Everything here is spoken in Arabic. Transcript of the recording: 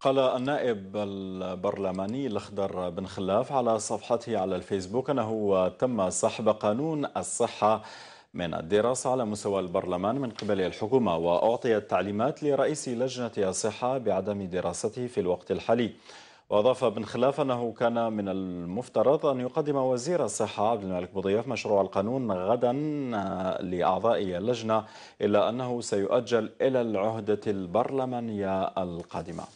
قال النائب البرلماني الأخضر بن خلاف على صفحته على الفيسبوك أنه تم سحب قانون الصحة من الدراسة على مستوى البرلمان من قبل الحكومة وأعطي التعليمات لرئيس لجنة الصحة بعدم دراسته في الوقت الحالي وأضاف بن خلاف أنه كان من المفترض أن يقدم وزير الصحة عبد الملك بضياف مشروع القانون غدا آه، لأعضاء اللجنة إلا أنه سيؤجل إلى العهدة البرلمانية القادمة